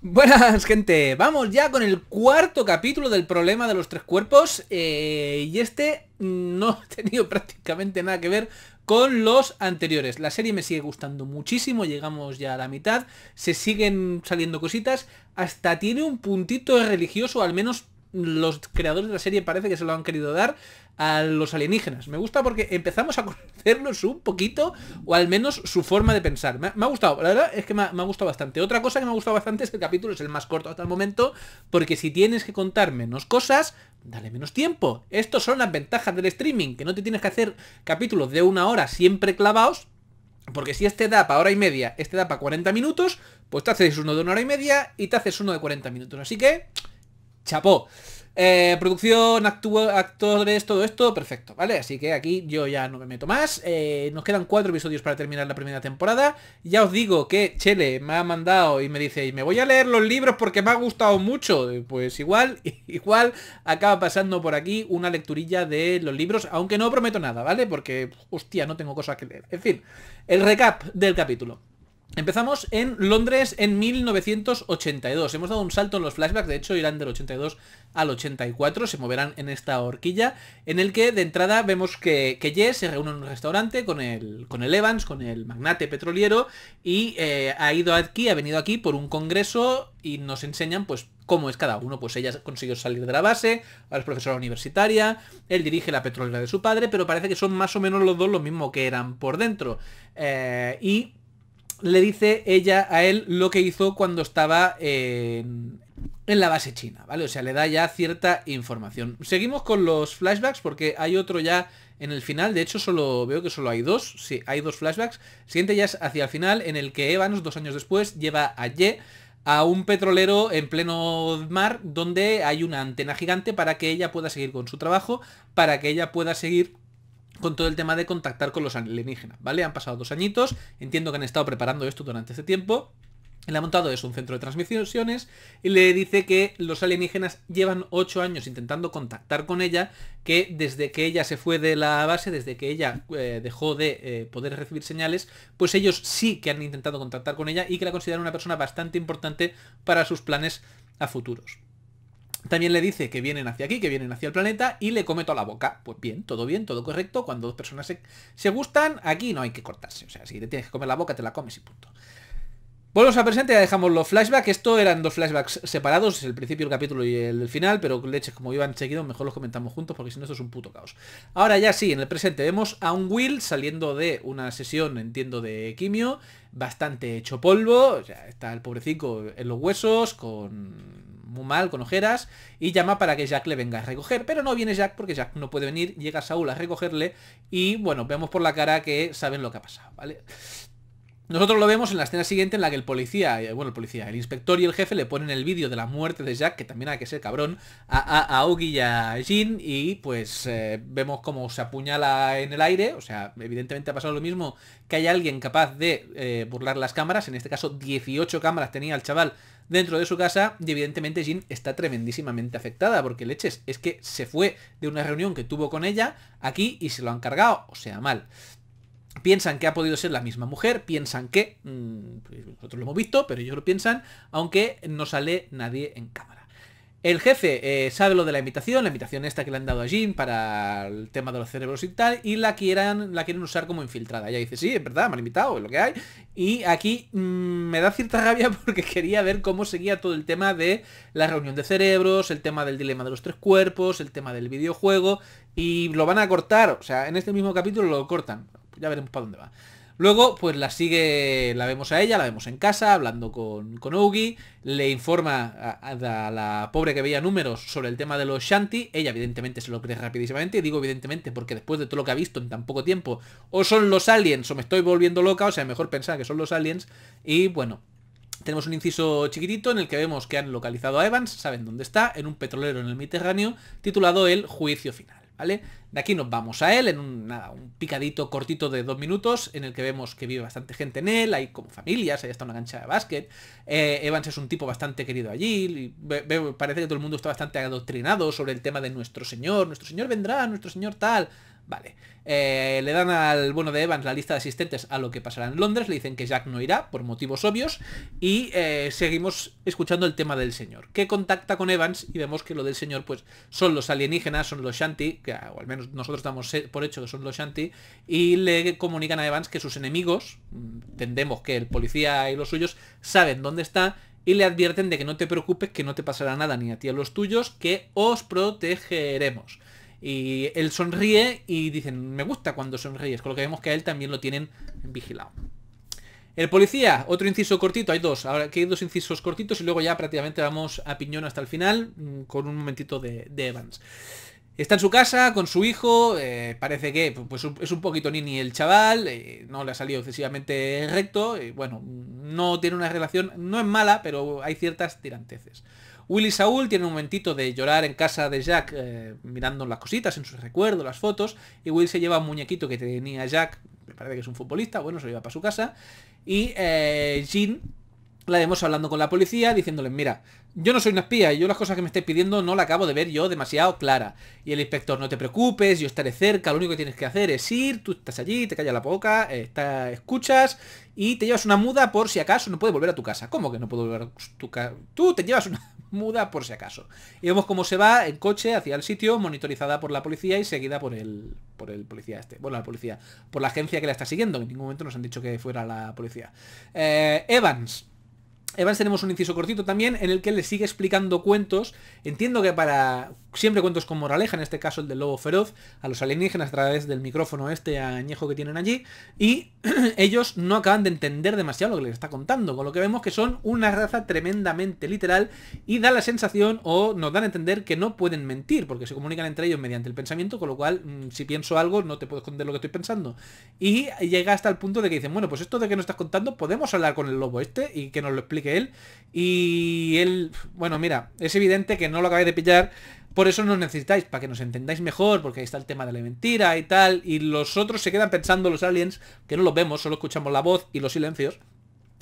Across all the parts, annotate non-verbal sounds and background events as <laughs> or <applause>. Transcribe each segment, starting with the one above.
Buenas gente, vamos ya con el cuarto capítulo del problema de los tres cuerpos eh, y este no <laughs> ha tenido prácticamente nada que ver con los anteriores. La serie me sigue gustando muchísimo, llegamos ya a la mitad, se siguen saliendo cositas, hasta tiene un puntito religioso, al menos los creadores de la serie parece que se lo han querido dar a los alienígenas. Me gusta porque empezamos a <laughs> conocerlos un poquito, o al menos su forma de pensar. Me ha, gustado, la verdad es que me ha, gustado bastante. Otra cosa que me ha gustado bastante es que el capítulo es el más corto hasta el momento, porque si tienes que contar menos cosas, dale menos tiempo. Estos son las ventajas del streaming, que no te tienes que hacer capítulos de una hora siempre clavados, porque si este da para hora y media, este da para 40 minutos, pues te haces uno de una hora y media y te haces uno de 40 minutos. Así que chapó. Eh, producción, actores, todo esto, perfecto, ¿vale? Así que aquí yo ya no me meto más. Eh, nos quedan cuatro episodios para terminar la primera temporada. Ya os digo que Chele me ha mandado y me dice, y me voy a leer los libros porque me ha gustado mucho. Eh, pues igual, <laughs> igual acaba pasando por aquí una lecturilla de los libros, aunque no prometo nada, ¿vale? Porque, hostia, no tengo cosas que leer. En fin, el recap del capítulo. Empezamos en Londres en 1982. Hemos dado un salto en los flashbacks, de hecho irán del 82 al 84, se moverán en esta horquilla, en el que de entrada vemos que, que Jess se reúne en un restaurante con el, con el Evans, con el magnate petrolero, y eh, ha ido aquí, ha venido aquí por un congreso y nos enseñan pues cómo es cada uno. Pues ella consiguió salir de la base, es profesora universitaria, él dirige la petrolera de su padre, pero parece que son más o menos los dos lo mismo que eran por dentro. Eh, y le dice ella a él lo que hizo cuando estaba en, la base china, ¿vale? O sea, le da ya cierta información. Seguimos con los flashbacks porque hay otro ya en el final. De hecho, solo veo que solo hay dos. Sí, hay dos flashbacks. Siguiente ya es hacia el final, en el que Evans, dos años después, lleva a Ye a un petrolero en pleno mar donde hay una antena gigante para que ella pueda seguir con su trabajo, para que ella pueda seguir con todo el tema de contactar con los alienígenas, ¿vale? Han pasado dos añitos, entiendo que han estado preparando esto durante este tiempo. Él ha montado es un centro de transmisiones y le dice que los alienígenas llevan ocho años intentando contactar con ella, que desde que ella se fue de la base, desde que ella eh, dejó de eh, poder recibir señales, pues ellos sí que han intentado contactar con ella y que la consideran una persona bastante importante para sus planes a futuros. También le dice que vienen hacia aquí, que vienen hacia el planeta y le come toda la boca. Pues bien, todo bien, todo correcto. Cuando dos personas se, gustan, aquí no hay que cortarse. O sea, si te tienes que comer la boca, te la comes y punto. Volvemos al presente, ya dejamos los flashbacks. Esto eran dos flashbacks separados, el principio del capítulo y el final, pero leches como iban seguidos, mejor los comentamos juntos porque si no esto es un puto caos. Ahora ya sí, en el presente vemos a un Will saliendo de una sesión, entiendo, de quimio, bastante hecho polvo, ya está el pobrecito en los huesos, con muy mal, con ojeras, y llama para que Jack le venga a recoger. Pero no viene Jack porque Jack no puede venir, llega Saúl a recogerle y bueno, vemos por la cara que saben lo que ha pasado, ¿vale? Nosotros lo vemos en la escena siguiente en la que el policía, eh, bueno, el policía, el inspector y el jefe le ponen el vídeo de la muerte de Jack, que también hay que ser cabrón, a, a, a y a Jean, y pues eh, vemos cómo se apuñala en el aire, o sea, evidentemente ha pasado lo mismo, que hay alguien capaz de eh, burlar las cámaras, en este caso 18 cámaras tenía el chaval dentro de su casa. Y evidentemente Jin está tremendísimamente afectada, porque leches, es que se fue de una reunión que tuvo con ella aquí y se lo han cargado, o sea, mal. Piensan que ha podido ser la misma mujer, piensan que, mm, pues, nosotros lo hemos visto, pero ellos lo piensan, aunque no sale nadie en cámara. El jefe eh, sabe lo de la invitación, la invitación esta que le han dado a Jim para el tema de los cerebros y tal, y la quieren, la quieren usar como infiltrada. Ella dice, sí, es verdad, me han invitado, es lo que hay. Y aquí mm, me da cierta <laughs> rabia porque quería ver cómo seguía todo el tema de la reunión de cerebros, el tema del dilema de los tres cuerpos, el tema del videojuego, y lo van a cortar, o sea, en este mismo capítulo lo cortan. Ya veremos para dónde va. Luego, pues la sigue, la vemos a ella, la vemos en casa, hablando con, con le informa a, la pobre que veía números sobre el tema de los Shanti, ella evidentemente se lo cree rapidísimamente, y digo evidentemente porque después de todo lo que ha visto en tan poco tiempo, o son los aliens o me estoy volviendo loca, o sea, mejor pensar que son los aliens, y bueno, tenemos un inciso chiquitito en el que vemos que han localizado a Evans, saben dónde está, en un petrolero en el Mediterráneo, titulado El Juicio Final. De aquí nos vamos a él en un, picadito cortito de dos minutos en el que vemos que vive bastante gente en él, hay como familias, ahí está una cancha de básquet, eh, Evans es un tipo bastante querido allí, parece que todo el mundo está bastante adoctrinado sobre el tema de nuestro señor, nuestro señor vendrá, nuestro señor tal, Vale. Eh, le dan al bueno de Evans la lista de asistentes a lo que pasará en Londres, le dicen que Jack no irá, por motivos obvios, y eh, seguimos escuchando el tema del señor, que contacta con Evans y vemos que lo del señor pues son los alienígenas, son los Shanti, que, ah, o al menos nosotros damos por hecho que son los Shanti, y le comunican a Evans que sus enemigos, mm, entendemos que el policía y los suyos, saben dónde está y le advierten de que no te preocupes, que no te pasará nada ni a ti a los tuyos, que os protegeremos. Y él sonríe y dicen, me gusta cuando sonríes, con lo que vemos que a él también lo tienen vigilado. El policía, otro inciso cortito, hay dos, ahora que hay dos incisos cortitos y luego ya prácticamente vamos a piñón hasta el final mm, con un momentito de, Evans. Está en su casa con su hijo, eh, parece que pues, es un poquito nini el chaval, eh, no le ha salido excesivamente recto, bueno, no tiene una relación, no es mala, pero hay ciertas tiranteces. Will y Saúl tienen un momentito de llorar en casa de Jack eh, mirando las cositas, en sus recuerdos, las fotos, y Will se lleva un muñequito que tenía Jack, me parece que es un futbolista, bueno, se lo lleva para su casa, y eh, Jean la vemos hablando con la policía, diciéndoles, mira, yo no soy una espía y yo las cosas que me estáis pidiendo no la acabo de ver yo demasiado clara. Y el inspector, no te preocupes, yo estaré cerca, lo único que tienes que hacer es ir, tú estás allí, te callas la boca, eh, está, escuchas y te llevas una muda por si acaso no puedes volver a tu casa. ¿Cómo que no puedo volver a tu casa? Tú te llevas una muda por si acaso. Y vemos cómo se va en coche hacia el sitio, monitorizada por la policía y seguida por el, por el policía este. Bueno, la policía, por la agencia que la está siguiendo. En ningún momento nos han dicho que fuera la policía. Eh, Evans Evans tenemos un inciso cortito también en el que le sigue explicando cuentos, entiendo que para siempre cuentos con moraleja, en este caso el del lobo feroz, a los alienígenas a través del micrófono este añejo que tienen allí, y <clears throat> ellos no acaban de entender demasiado lo que les está contando, con lo que vemos que son una raza tremendamente literal y da la sensación o nos dan a entender que no pueden mentir, porque se comunican entre ellos mediante el pensamiento, con lo cual mm, si pienso algo no te puedo esconder lo que estoy pensando. Y llega hasta el punto de que dicen, bueno, pues esto de que nos estás contando podemos hablar con el lobo este y que nos lo explique que él. Y él, bueno, mira, es evidente que no lo acabáis de pillar, por eso nos necesitáis, para que nos entendáis mejor, porque ahí está el tema de la mentira y tal, y los otros se quedan pensando, los aliens, que no los vemos, solo escuchamos la voz y los silencios,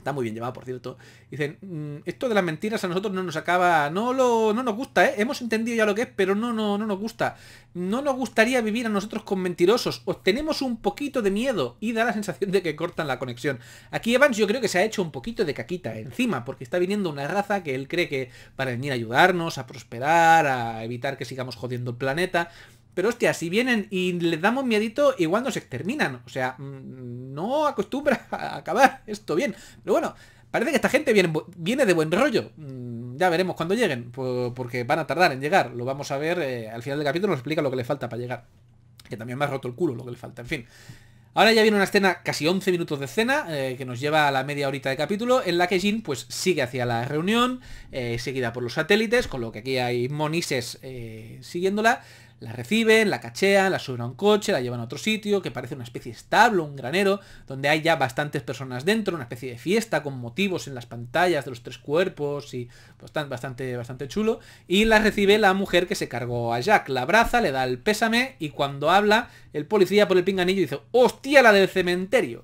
Está muy bien llevado, por cierto. Dicen, mm, esto de las mentiras a nosotros no nos acaba, no lo, no nos gusta, ¿eh? Hemos entendido ya lo que es, pero no, no, no nos gusta. No nos gustaría vivir a nosotros con mentirosos. Os tenemos un poquito de miedo y da la sensación de que cortan la conexión. Aquí Evans yo creo que se ha hecho un poquito de caquita encima, porque está viniendo una raza que él cree que para venir a ayudarnos, a prosperar, a evitar que sigamos jodiendo el planeta. Pero hostia, si vienen y les damos miedito, igual nos exterminan. O sea, mm, no acostumbra <laughs> a acabar esto bien. Pero bueno, parece que esta gente viene, viene de buen rollo. Mm, ya veremos cuando lleguen, porque van a tardar en llegar. Lo vamos a ver eh, al final del capítulo, nos explica lo que le falta para llegar. Que también me ha roto el culo lo que le falta, en fin. Ahora ya viene una escena, casi 11 minutos de escena, eh, que nos lleva a la media horita de capítulo, en la que Jin pues sigue hacia la reunión, eh, seguida por los satélites, con lo que aquí hay monises siguiéndola, la reciben, la cachean, la suben a un coche, la llevan a otro sitio, que parece una especie de establo, un granero, donde hay ya bastantes personas dentro, una especie de fiesta con motivos en las pantallas de los tres cuerpos y bastante, bastante chulo. Y la recibe la mujer que se cargó a Jack, la abraza, le da el pésame y cuando habla, el policía por el pinganillo dice, hostia la del cementerio.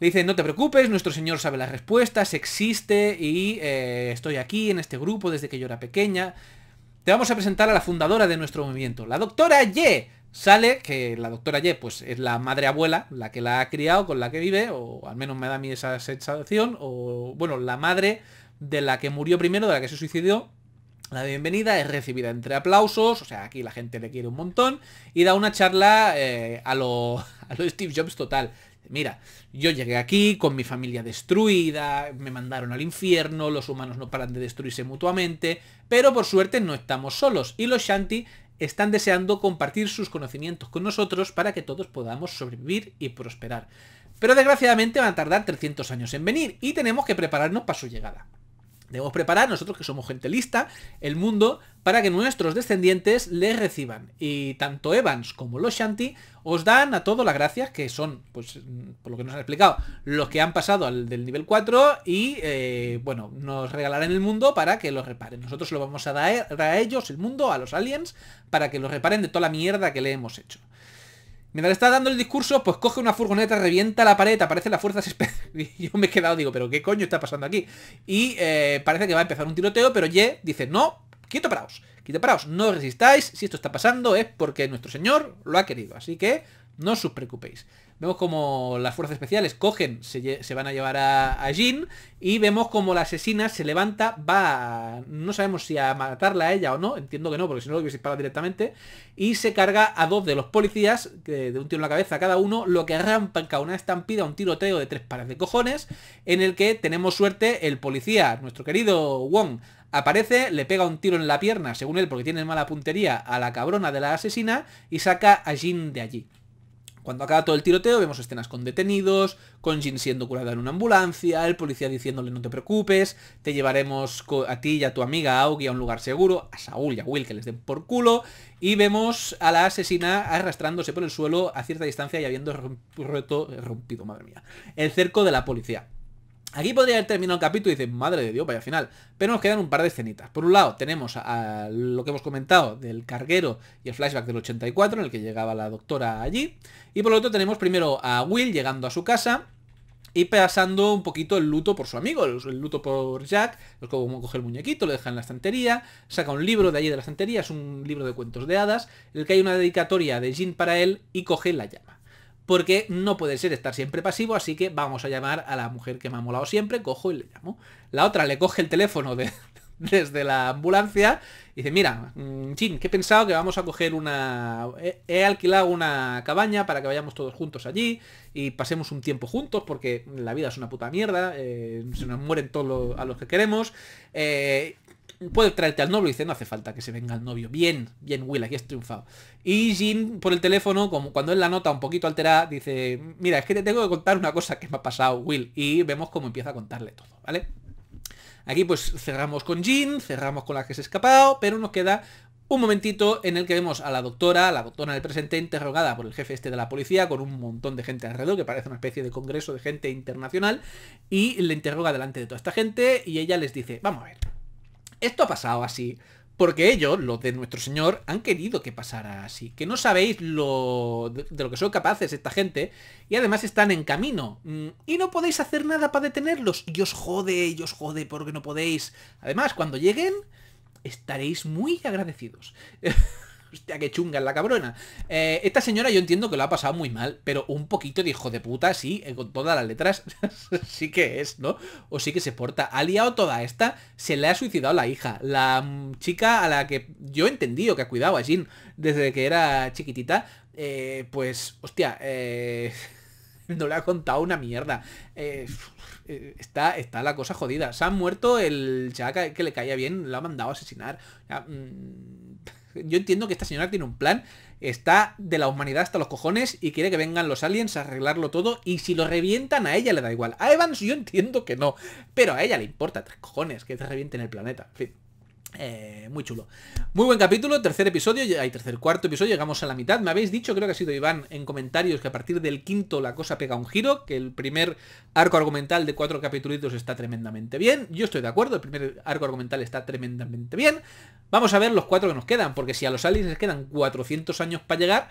Le dice, no te preocupes, nuestro señor sabe las respuestas, existe y eh, estoy aquí en este grupo desde que yo era pequeña. Te vamos a presentar a la fundadora de nuestro movimiento, la doctora Ye. Sale que la doctora Ye pues, es la madre abuela, la que la ha criado, con la que vive, o al menos me da a mí esa sensación, o bueno, la madre de la que murió primero, de la que se suicidó, la bienvenida es recibida entre aplausos, o sea, aquí la gente le quiere un montón, y da una charla eh, a, lo, <laughs> a, lo, Steve Jobs total. Mira, yo llegué aquí con mi familia destruida, me mandaron al infierno, los humanos no paran de destruirse mutuamente, pero por suerte no estamos solos y los Shanti están deseando compartir sus conocimientos con nosotros para que todos podamos sobrevivir y prosperar. Pero desgraciadamente van a tardar 300 años en venir y tenemos que prepararnos para su llegada. Debemos preparar nosotros que somos gente lista el mundo para que nuestros descendientes les reciban. Y tanto Evans como los Shanti os dan a todos las gracias que son, pues mm, por lo que nos han explicado, los que han pasado al del nivel 4 y eh, bueno, nos regalarán el mundo para que los reparen. Nosotros lo vamos a dar a ellos, el mundo, a los aliens, para que los reparen de toda la mierda que le hemos hecho. Mientras está dando el discurso, pues coge una furgoneta, revienta la pared, aparece las fuerzas especiales. <laughs> Yo me he quedado, digo, pero ¿qué coño está pasando aquí? Y eh, parece que va a empezar un tiroteo, pero Ye dice, no, quieto paraos, quieto paraos, no resistáis, si esto está pasando es porque nuestro señor lo ha querido, así que no os preocupéis. Vemos como las fuerzas especiales cogen, se, van a llevar a, Jin y vemos como la asesina se levanta, va, no sabemos si a matarla a ella o no, entiendo que no, porque si no lo hubiese disparado directamente, y se carga a dos de los policías, de un tiro en la cabeza cada uno, lo que cada una estampida, un tiroteo de tres pares de cojones, en el que tenemos suerte, el policía, nuestro querido Wong, aparece, le pega un tiro en la pierna, según él, porque tiene mala puntería, a la cabrona de la asesina y saca a Jin de allí. Cuando acaba todo el tiroteo vemos escenas con detenidos, con Jin siendo curada en una ambulancia, el policía diciéndole no te preocupes, te llevaremos a ti y a tu amiga Augie a un lugar seguro, a Saúl y a Will que les den por culo, y vemos a la asesina arrastrándose por el suelo a cierta distancia y habiendo roto, rompido madre mía, el cerco de la policía. Aquí podría haber terminado el capítulo y dices, madre de Dios, vaya final. Pero nos quedan un par de escenitas. Por un lado, tenemos a, lo que hemos comentado del carguero y el flashback del 84, en el que llegaba la doctora allí. Y por lo otro tenemos primero a Will llegando a su casa y pasando un poquito el luto por su amigo, el, luto por Jack, como coge el muñequito, lo deja en la estantería, saca un libro de allí de la estantería, es un libro de cuentos de hadas, en el que hay una dedicatoria de Jean para él y coge la llama porque no puede ser estar siempre pasivo, así que vamos a llamar a la mujer que me ha molado siempre, cojo y le llamo. La otra le coge el teléfono <laughs> desde la ambulancia y dice, mira, mm, chin, que he pensado que vamos a coger una... He, alquilado una cabaña para que vayamos todos juntos allí y pasemos un tiempo juntos porque la vida es una puta mierda, eh, se nos mueren todos a los que queremos. Eh, puede traerte al novio. Y dice, no hace falta que se venga el novio. Bien, bien, Will, aquí has triunfado. Y Jin, por el teléfono, como cuando él la nota un poquito alterada, dice, mira, es que te tengo que contar una cosa que me ha pasado, Will. Y vemos cómo empieza a contarle todo, ¿vale? Aquí pues cerramos con Jin, cerramos con la que se ha escapado, pero nos queda un momentito en el que vemos a la doctora, la doctora del presente, interrogada por el jefe este de la policía, con un montón de gente alrededor, que parece una especie de congreso de gente internacional, y le interroga delante de toda esta gente, y ella les dice, vamos a ver, esto ha pasado así, porque ellos, los de nuestro Señor, han querido que pasara así. Que no sabéis lo de lo que son capaces esta gente. Y además están en camino. Mm, y no podéis hacer nada para detenerlos. Y os jode, y os jode porque no podéis. Además, cuando lleguen, estaréis muy agradecidos. <laughs> hostia, qué chunga es la cabrona. Eh, esta señora yo entiendo que lo ha pasado muy mal, pero un poquito de hijo de puta, sí, eh, con todas las letras, <laughs> sí que es, ¿no? O sí que se porta. Ha liado toda esta, se le ha suicidado la hija. La mm, chica a la que yo he entendido que ha cuidado a Jean desde que era chiquitita, eh, pues, hostia, <laughs> no le ha contado una mierda. está, está la cosa jodida. Se ha muerto el chaca que le caía bien, lo ha mandado a asesinar. Ya, mm, <laughs> Yo entiendo que esta señora tiene un plan, está de la humanidad hasta los cojones y quiere que vengan los aliens a arreglarlo todo y si lo revientan a ella le da igual. A Evans yo entiendo que no, pero a ella le importa tres cojones que te revienten el planeta. Eh, muy chulo. Muy buen capítulo, tercer episodio, hay tercer cuarto episodio, llegamos a la mitad. Me habéis dicho, creo que ha sido Iván en comentarios, que a partir del quinto la cosa pega un giro, que el primer arco argumental de cuatro capítulos está tremendamente bien. Yo estoy de acuerdo, el primer arco argumental está tremendamente bien. Vamos a ver los cuatro que nos quedan, porque si a los aliens les quedan 400 años para llegar,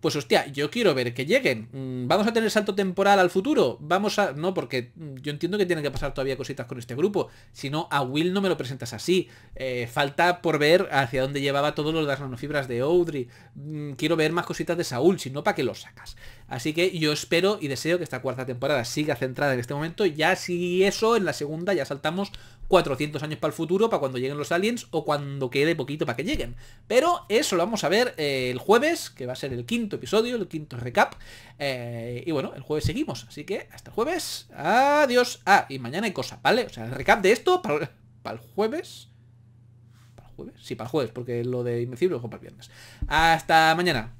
pues hostia, yo quiero ver que lleguen. Mm, ¿Vamos a tener salto temporal al futuro? Vamos a... No, porque mm, yo entiendo que tienen que pasar todavía cositas con este grupo. Si no, a Will no me lo presentas así. Eh, falta por ver hacia dónde llevaba todos los las nanofibras de Audrey. Mm, quiero ver más cositas de Saúl, si no, ¿para que lo sacas? Así que yo espero y deseo que esta cuarta temporada siga centrada en este momento. Ya si eso, en la segunda ya saltamos 400 años para el futuro, para cuando lleguen los aliens o cuando quede poquito para que lleguen. Pero eso lo vamos a ver eh, el jueves, que va a ser el quinto episodio, el quinto recap. Eh, y bueno, el jueves seguimos. Así que hasta el jueves. Adiós. Ah, y mañana hay cosas, ¿vale? O sea, el recap de esto para, el jueves. ¿Para el jueves? Sí, para el jueves, porque lo de Invencible lo para el viernes. Hasta mañana.